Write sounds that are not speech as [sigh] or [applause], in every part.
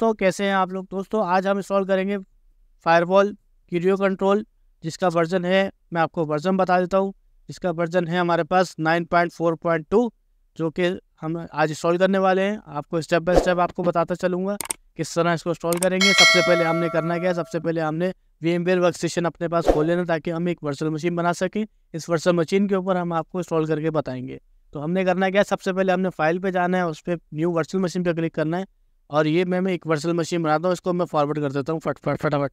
दोस्तों कैसे हैं आप लोग दोस्तों आज हम इंस्टॉल करेंगे फायरवॉल वीडियो कंट्रोल जिसका वर्जन है मैं आपको वर्जन बता देता हूँ इसका वर्जन है हमारे पास 9.4.2 जो कि हम आज इंस्टॉल करने वाले हैं आपको स्टेप बाय स्टेप आपको बताता चलूँगा किस तरह इसको इंस्टॉल करेंगे सबसे पहले हमने करना क्या है सबसे पहले हमने वी एम वर्क स्टेशन अपने पास खोल लेना ताकि हम एक वर्चुअल मशीन बना सकें इस वर्चुअल मशीन के ऊपर हम आपको इंस्टॉल करके बताएंगे तो हमने करना क्या है सबसे पहले हमने फाइल पे जाना है उस पर न्यू वर्चुअल मशीन पर क्लिक करना है और ये मैं मैं एक वर्सल मशीन बनाता हूँ इसको मैं फॉरवर्ड कर देता हूँ फट फट फटाफट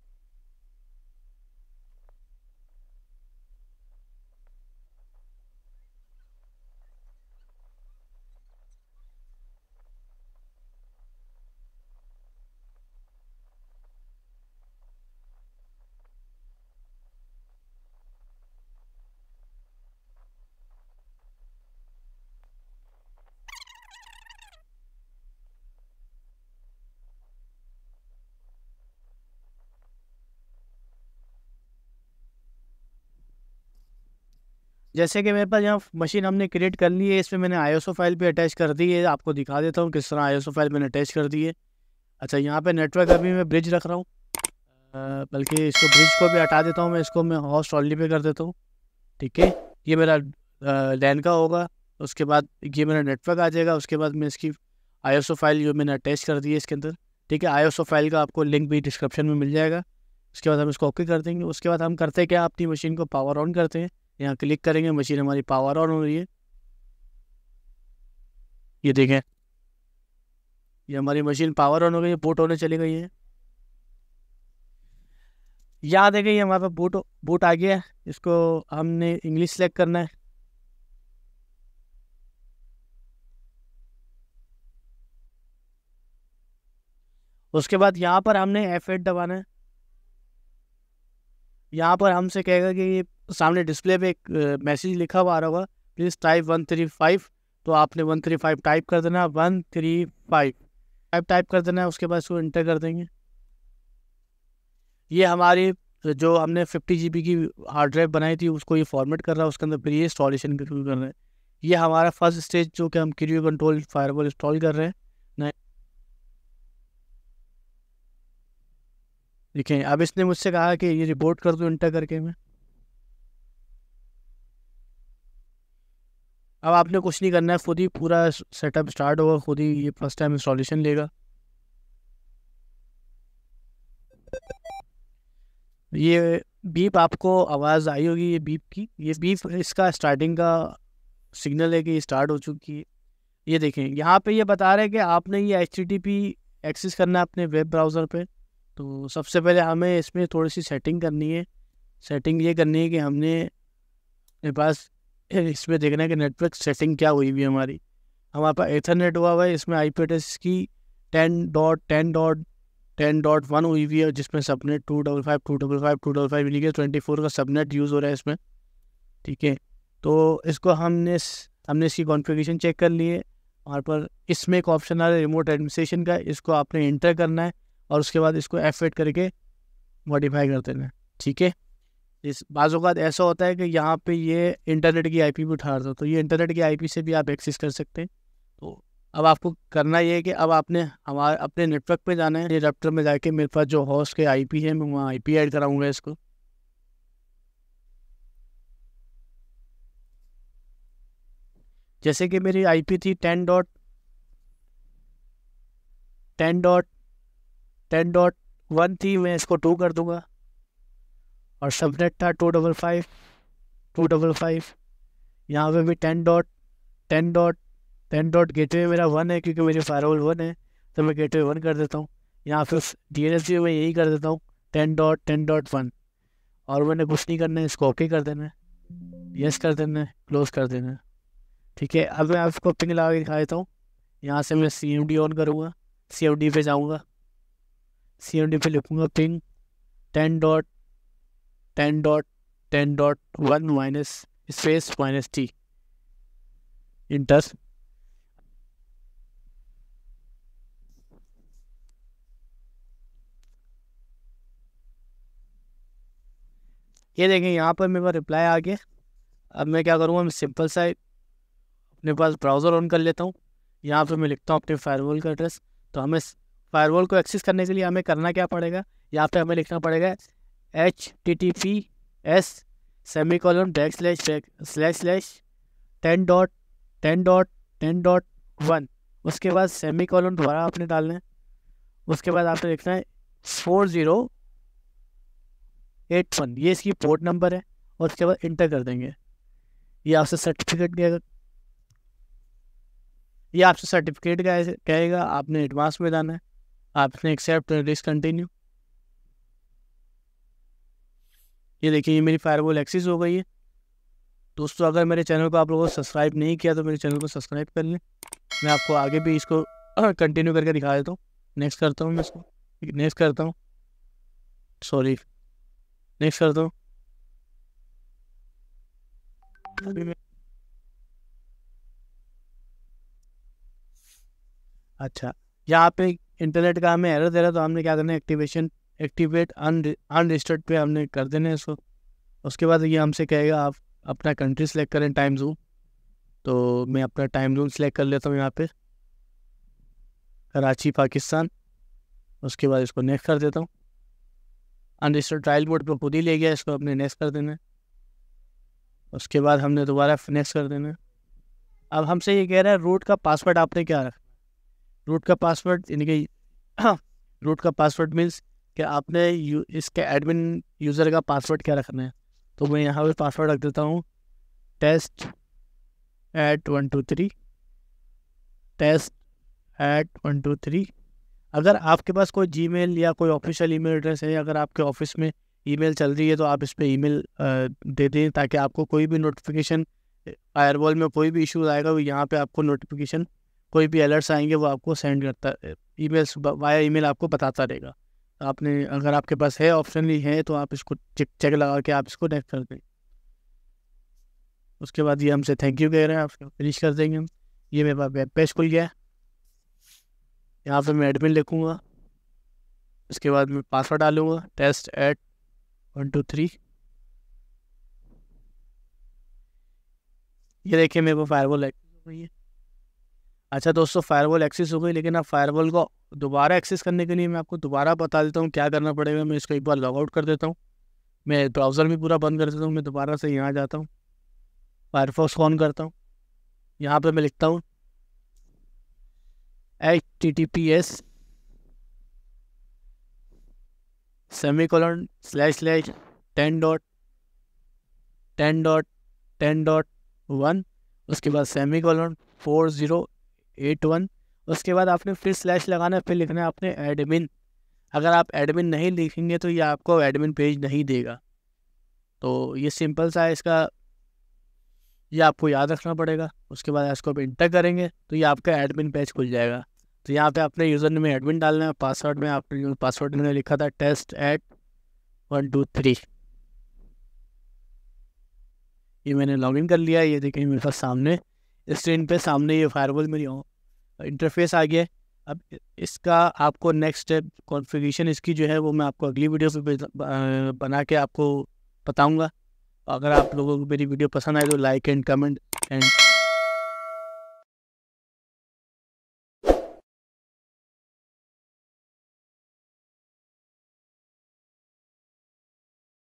जैसे कि मेरे पास यहाँ मशीन हमने क्रिएट कर ली है इसमें मैंने आई फाइल भी अटैच कर दी है आपको दिखा देता हूँ किस तरह आई फाइल मैंने अटैच कर दी है अच्छा यहाँ पे नेटवर्क अभी मैं ब्रिज रख रहा हूँ बल्कि इसको ब्रिज को भी हटा देता हूँ मैं इसको मैं हॉस्ट ऑनली पे कर देता हूँ ठीक है ये मेरा लैन का होगा उसके बाद ये मेरा नेटवर्क आ जाएगा उसके बाद मैं इसकी आई फाइल जो मैंने अटैच कर दी है इसके अंदर ठीक है आई फाइल का आपको लिंक भी डिस्क्रिप्शन में मिल जाएगा उसके बाद हम इसको ओके कर देंगे उसके बाद हम करते क्या अपनी मशीन को पावर ऑन करते हैं यहाँ क्लिक करेंगे मशीन हमारी पावर ऑन हो रही है ये देखें ये हमारी मशीन पावर ऑन हो गई है बूट होने चली गई है याद है कि ये हमारे पास बूट बूट आ गया है इसको हमने इंग्लिश सेलेक्ट करना है उसके बाद यहाँ पर हमने एफ एड दबाना है यहाँ पर हमसे कहेगा कि ये सामने डिस्प्ले पे एक मैसेज लिखा हुआ आ रहा होगा please type one three five तो आपने वन थ्री फाइव टाइप कर देना one three five type type कर देना है उसके बाद इसको इंटर कर देंगे ये हमारी जो हमने फिफ्टी जी की हार्ड ड्राइव बनाई थी उसको ये फॉर्मेट कर रहा है उसके अंदर ये इंस्टॉलेशन कर रहे हैं ये हमारा फर्स्ट स्टेज जो कि हम क्रियो कंट्रोल फायरबॉल इंस्टॉल कर रहे हैं लिखें अब इसने मुझसे कहा कि ये रिपोर्ट कर दो इंटर करके मैं अब आपने कुछ नहीं करना है खुद ही पूरा सेटअप स्टार्ट होगा खुद ही ये फर्स्ट टाइम इंस्टॉलेशन लेगा ये बीप आपको आवाज़ आई होगी ये बीप की ये बीप इसका स्टार्टिंग का सिग्नल है कि ये स्टार्ट हो चुकी है ये देखें यहाँ पे ये बता रहे हैं कि आपने ये एच टी एक्सेस करना है अपने वेब ब्राउज़र पे तो सबसे पहले हमें इसमें थोड़ी सी सेटिंग करनी है सेटिंग ये करनी है कि हमने मेरे पास इसमें देखना है कि नेटवर्क सेटिंग क्या हुई हुई है हमारी हमारे पास एथरनेट हुआ हुआ है इसमें आई की ten dot ten dot ten dot one हुई हुई है जिसमें subnet two double five two double five two double five लिखे ट्वेंटी फोर का सबनेट यूज़ हो रहा है इसमें ठीक है तो इसको हमने हमने इसकी कॉन्फ़िगरेशन चेक कर ली है वहाँ पर इसमें एक ऑप्शन आ रहा है रिमोट एडमिनिस्ट्रेशन का इसको आपने इंटर करना है और उसके बाद इसको एफ एड करके मॉडिफाई कर देना ठीक है इस बाज़ात ऐसा होता है कि यहाँ पे ये इंटरनेट की आईपी भी उठा रहा था तो ये इंटरनेट की आईपी से भी आप एक्सेस कर सकते हैं तो अब आपको करना ये है कि अब आपने हमारे अपने नेटवर्क पे जाना है ये में जाके मेरे पास जो हॉस्ट के आईपी है मैं वहाँ आईपी ऐड कराऊंगा इसको जैसे कि मेरी आईपी थी ten dot ten dot ten dot one थी मैं इसको टू कर दूंगा और सबनेट था two double five two double five यहाँ पे भी ten dot ten dot ten dot वे मेरा वन है क्योंकि मेरी फायरवॉल वन है तो मैं वे वन कर देता हूँ यहाँ पे डी एन एस मैं यही कर देता हूँ ten dot ten dot one और मैंने कुछ नहीं करना है इसको ओके कर देना है यस कर देना है क्लोज कर देना है ठीक है अब मैं आपको पिंग लगा के दिखा देता हूँ यहाँ से मैं सी एम डी ऑन करूँगा सी एम डी पे जाऊँगा सी एम डी पे लिखूँगा ping ten dot ten dot ten dot one minus space minus T enter ये देखें यहाँ पर मेरे पास रिप्लाई आ गया अब मैं क्या करूँगा मैं सिंपल सा अपने पास ब्राउज़र ऑन कर लेता हूँ यहाँ पर मैं लिखता हूँ अपने फायरवॉल का एड्रेस तो हमें फायरवॉल को एक्सेस करने के लिए हमें करना क्या पड़ेगा यहाँ पे हमें लिखना पड़ेगा H T T P S semi column back slash back slash slash ten dot ten dot ten dot one उसके बाद सेमी कॉलम दोबारा आपने डालना है उसके बाद आपने लिखना है फोर ज़ीरो एट वन ये इसकी पोर्ट नंबर है और उसके बाद इंटर कर देंगे ये आपसे सर्टिफिकेट कहेगा ये आपसे सर्टिफिकेट कहेगा आपने एडवांस में जाना है आपने एक्सेप्ट डिसकंटिन्यू ये देखिए ये मेरी फायरवॉल एक्सिस हो गई है दोस्तों अगर मेरे चैनल को आप लोगों ने सब्सक्राइब नहीं किया तो मेरे चैनल को सब्सक्राइब कर लें मैं आपको आगे भी इसको कंटिन्यू [clears throat] करके दिखा देता हूँ नेक्स्ट करता हूँ मैं इसको नेक्स्ट करता हूँ सॉरी नेक्स्ट करता हूँ अच्छा यहाँ पे इंटरनेट का हमें एरर दे रहा है तो हमने क्या करना है एक्टिवेशन एक्टिवेट अनरजिस्टर्ड पे हमने कर देना है इसको उसके बाद ये हमसे कहेगा आप अपना कंट्री सेलेक्ट करें टाइम जोन तो मैं अपना टाइम जोन सेलेक्ट कर लेता हूँ यहाँ पे कराची पाकिस्तान उसके बाद इसको नेक्स्ट कर देता हूँ अनरजिस्टर्ड ट्रायल बोर्ड पर खुद ही ले गया इसको अपने नेक्स्ट कर देना है उसके बाद हमने दोबारा नेक्स्ट कर देना है अब हमसे ये कह रहा है रूट का पासवर्ड आपने क्या रखा रूट का पासवर्ड यानी कि रूट [clears throat] का पासवर्ड मीन्स कि आपने यू, इसके एडमिन यूज़र का पासवर्ड क्या रखना है तो मैं यहाँ पर पासवर्ड रख देता हूँ test at one two three test at one two three अगर आपके पास कोई मेल या कोई ऑफिशियल मेल एड्रेस है अगर आपके ऑफिस में मेल चल रही है तो आप इस पर मेल दे दें ताकि आपको कोई भी नोटिफिकेशन फायरवॉल में कोई भी इशू आएगा वो यहाँ पे आपको नोटिफिकेशन कोई भी अलर्ट्स आएंगे वो आपको सेंड करता email via email आपको बताता रहेगा आपने अगर आपके पास है ऑप्शन ही है तो आप इसको चेक चेक लगा के आप इसको नेक्स्ट कर दें उसके बाद ये हमसे थैंक यू कह रहे हैं आप फिनिश कर देंगे हम ये मेरे पास वेब पेज खुल गया है यहाँ पर मैं एडमिन लिखूँगा इसके बाद मैं पासवर्ड डालूँगा test at one two three ये देखिए मेरे को फायरबॉल एक्टिव हो गई है अच्छा दोस्तों फायरवॉल एक्सेस हो गई लेकिन अब फायरवॉल को दोबारा एक्सेस करने के लिए मैं आपको दोबारा बता देता हूँ क्या करना पड़ेगा मैं इसको एक बार लॉगआउट कर देता हूँ मैं ब्राउज़र भी पूरा बंद कर देता हूँ मैं दोबारा से यहाँ जाता हूँ फायरफॉक्स ऑन करता हूँ यहाँ पर मैं लिखता हूँ H T T P S semi colon slash slash ten dot ten dot ten dot one उसके बाद semi colon four zero eight one उसके बाद आपने फिर स्लैश लगाना फिर लिखना है आपने एडमिन अगर आप एडमिन नहीं लिखेंगे तो ये आपको एडमिन पेज नहीं देगा तो ये सिंपल सा है इसका ये आपको याद रखना पड़ेगा उसके बाद इसको आप इंटर करेंगे तो ये आपका एडमिन पेज खुल जाएगा तो यहाँ पे आपने यूज़र में एडमिन डालना है पासवर्ड में आपने पासवर्ड मैंने लिखा था test at one two three ये मैंने लॉगिन कर लिया ये देखिए मेरे पास सामने इस ट्रेन पे सामने ये फायरवॉल मेरी इंटरफेस आ गया अब इसका आपको नेक्स्ट स्टेप कॉन्फ़िगरेशन इसकी जो है वो मैं आपको अगली वीडियो पे बना के आपको बताऊंगा अगर आप लोगों को मेरी वीडियो पसंद आए तो लाइक एंड कमेंट एंड